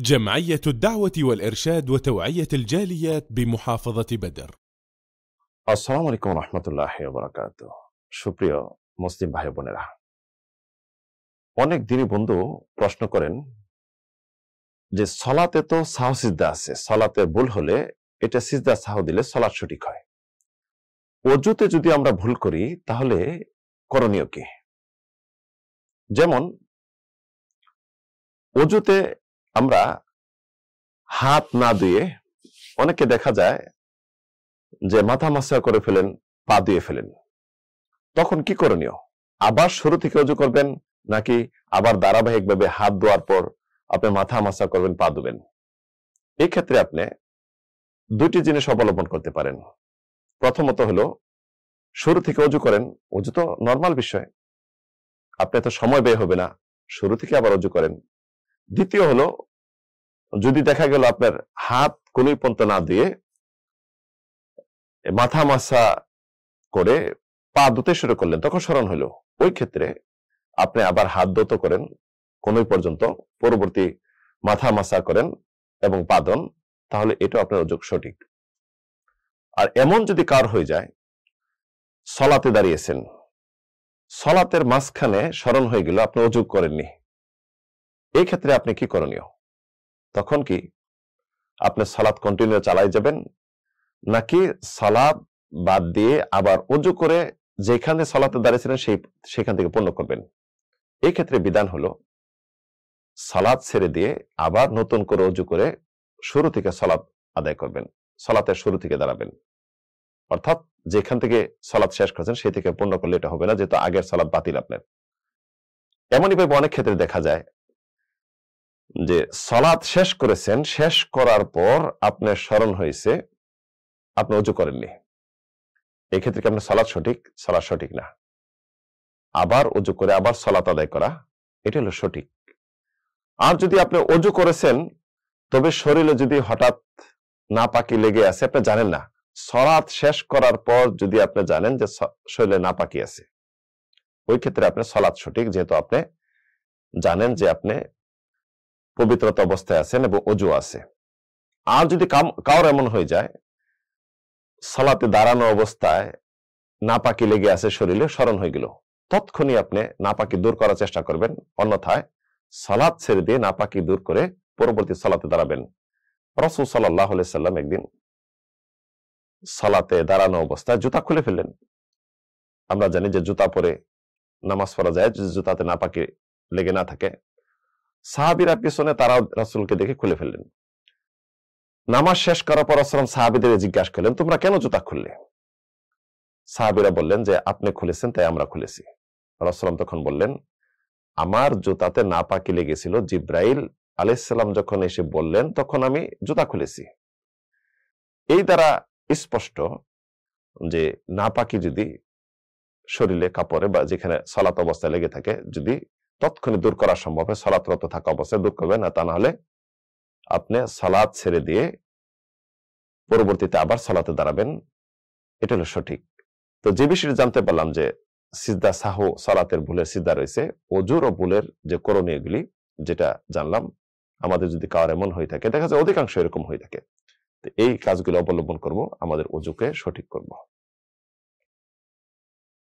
جمعية الدعوة والإرشاد وتوعية الجاليات بمحافظة بدر আসসালামু আলাইকুম রহমতুল্লাহ বরাকাত সুপ্রিয় মুসলিম ভাই বোনেরা অনেক দিনই বন্ধু প্রশ্ন করেন যে সলাতে তো সাহ সিদ্ধা আছে সলাতে ভুল হলে এটা সিজদা সাহ দিলে সলাৎ সঠিক হয় অজুতে যদি আমরা ভুল করি তাহলে করণীয় কি যেমন অজুতে আমরা হাত না দিয়ে অনেকে দেখা যায় যে মাথা মাসা করে ফেলেন পা দিয়ে ফেলেন তখন কি করণীয় আবার শুরু থেকে অজু করবেন নাকি আবার ধারাবাহিকভাবে হাত ধোয়ার পর আপনি মাথা মাসা করবেন পা ধুবেন এই ক্ষেত্রে আপনি দুটি জিনিস অবলম্বন করতে পারেন প্রথমত হলো শুরু থেকে অজু করেন অজু তো নর্মাল বিষয় আপনি তো সময় ব্যয় হবে না শুরু থেকে আবার অজু করেন দ্বিতীয় হলো যদি দেখা গেল আপনার হাত কোনই পন্ত না দিয়ে মাথা মাসা করে পা দুতে শুরু করলেন তখন স্মরণ হলো ওই ক্ষেত্রে আপনি আবার হাত দত করেন কোন পর্যন্ত পরবর্তী মাথা মাসা করেন এবং পাদন তাহলে এটা আপনার অযোগ সঠিক আর এমন যদি কার হয়ে যায় সলাতে দাঁড়িয়েছেন সলাতের মাঝখানে স্মরণ হয়ে গেল আপনি অযোগ করেননি এই ক্ষেত্রে আপনি কি করণীয় তখন কি আপনি সালাদ কন্টিনিউ চালাই যাবেন নাকি সালাদ বাদ দিয়ে আবার উজু করে যেখানে সালাতে দাঁড়িয়েছিলেন সেই সেখান থেকে পূর্ণ করবেন এই ক্ষেত্রে বিধান হলো সালাদ ছেড়ে দিয়ে আবার নতুন করে উজু করে শুরু থেকে সালাদ আদায় করবেন সালাতে শুরু থেকে দাঁড়াবেন অর্থাৎ যেখান থেকে সালাদ শেষ করেছেন সেই থেকে পূর্ণ করলে এটা হবে না যেহেতু আগের সালাদ বাতিল আপনার এমনই ভাবে অনেক ক্ষেত্রে দেখা যায় যে সলাৎ শেষ করেছেন শেষ করার পর আপনার স্মরণ হয়েছে আপনি উঁচু করেননি এক্ষেত্রে কি আপনার সলাদ সঠিক সলাদ সঠিক না আবার উঁচু করে আবার সলাৎ আদায় করা এটা হলো সঠিক আর যদি আপনি অজু করেছেন তবে শরীরে যদি হঠাৎ না পাকি লেগে আছে আপনি জানেন না সলাৎ শেষ করার পর যদি আপনি জানেন যে শরীরে না পাকি আছে ওই ক্ষেত্রে আপনি সলাৎ সঠিক যেহেতু আপনি জানেন যে আপনি পবিত্রতা অবস্থায় আছেন এবং অজু আছে আর যদি কাউর এমন হয়ে যায় সালাতে দাঁড়ানো অবস্থায় নাপাকি লেগে আছে শরীরে স্মরণ হয়ে গেল তৎক্ষণি আপনি নাপাকি দূর করার চেষ্টা করবেন অন্যথায় সালাদ ছেড়ে দিয়ে নাপাকি দূর করে পরবর্তী সালাতে দাঁড়াবেন রসুল সাল্লাহ সাল্লাম একদিন সালাতে দাঁড়ানো অবস্থায় জুতা খুলে ফেললেন আমরা জানি যে জুতা পরে নামাজ পড়া যায় যদি জুতাতে নাপাকি লেগে না থাকে সাহাবিরা পিছনে তারাও রাসুলকে দেখে খুলে ফেললেন নামাজ শেষ করার পর আসলাম সাহাবিদের জিজ্ঞাসা করলেন তোমরা কেন জুতা খুললে সাহাবিরা বললেন যে আপনি খুলেছেন তাই আমরা খুলেছি রাসলাম তখন বললেন আমার জুতাতে না পাকি লেগেছিল জিব্রাইল আলাইসাল্লাম যখন এসে বললেন তখন আমি জুতা খুলেছি এই দ্বারা স্পষ্ট যে না পাকি যদি শরীরে কাপড়ে বা যেখানে সলাত অবস্থায় লেগে থাকে যদি তৎক্ষণে দূর করা সম্ভব হয় সলাৎরত থাকা অবস্থায় দূর করবেন না তা না হলে আপনি সালাদ ছেড়ে দিয়ে পরবর্তীতে আবার সলাতে দাঁড়াবেন এটা হলো সঠিক তো যে বিষয়টি জানতে পারলাম যে সিদ্ধা সাহো সলাতের ভুলের সিদ্ধা রয়েছে অজুর ও ভুলের যে করণীয়গুলি যেটা জানলাম আমাদের যদি কার এমন হয়ে থাকে দেখা যায় অধিকাংশ এরকম হয়ে থাকে এই কাজগুলো অবলম্বন করব আমাদের অজুকে সঠিক করবো